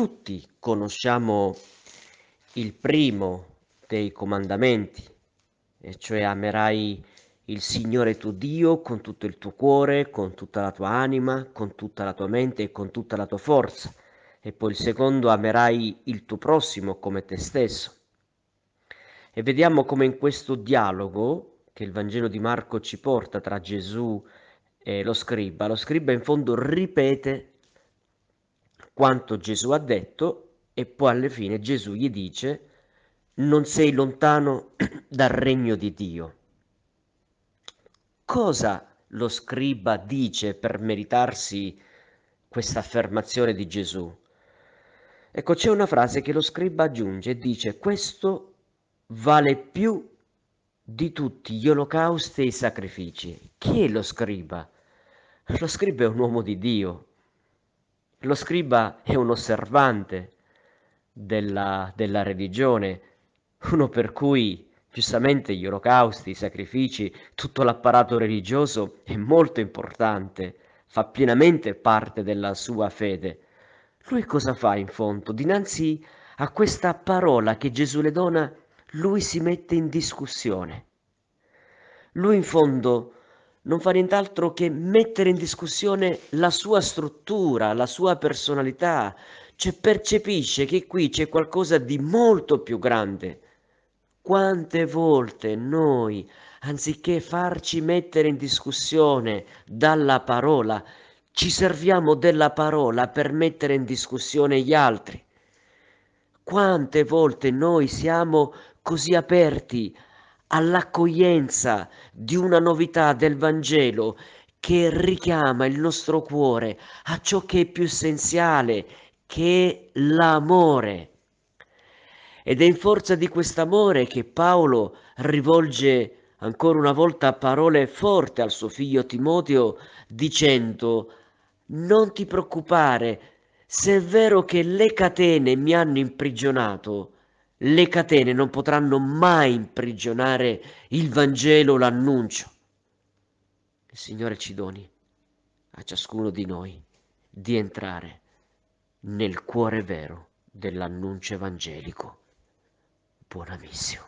tutti conosciamo il primo dei comandamenti, e cioè amerai il Signore tuo Dio con tutto il tuo cuore, con tutta la tua anima, con tutta la tua mente e con tutta la tua forza. E poi il secondo, amerai il tuo prossimo come te stesso. E vediamo come in questo dialogo che il Vangelo di Marco ci porta tra Gesù e lo scriba, lo scriba in fondo ripete quanto Gesù ha detto e poi alla fine Gesù gli dice non sei lontano dal regno di Dio. Cosa lo scriba dice per meritarsi questa affermazione di Gesù? Ecco, c'è una frase che lo scriba aggiunge e dice questo vale più di tutti gli olocausti e i sacrifici. Chi è lo scriba? Lo scriba è un uomo di Dio, lo scriba è un osservante della, della religione, uno per cui giustamente gli olocausti, i sacrifici, tutto l'apparato religioso è molto importante, fa pienamente parte della sua fede. Lui cosa fa in fondo? Dinanzi a questa parola che Gesù le dona, lui si mette in discussione. Lui in fondo non fa nient'altro che mettere in discussione la sua struttura, la sua personalità, cioè percepisce che qui c'è qualcosa di molto più grande. Quante volte noi, anziché farci mettere in discussione dalla parola, ci serviamo della parola per mettere in discussione gli altri? Quante volte noi siamo così aperti all'accoglienza di una novità del Vangelo che richiama il nostro cuore a ciò che è più essenziale, che è l'amore. Ed è in forza di quest'amore che Paolo rivolge ancora una volta parole forti al suo figlio Timoteo dicendo non ti preoccupare se è vero che le catene mi hanno imprigionato, le catene non potranno mai imprigionare il Vangelo, l'annuncio. Il Signore ci doni a ciascuno di noi di entrare nel cuore vero dell'annuncio evangelico. Buona missione.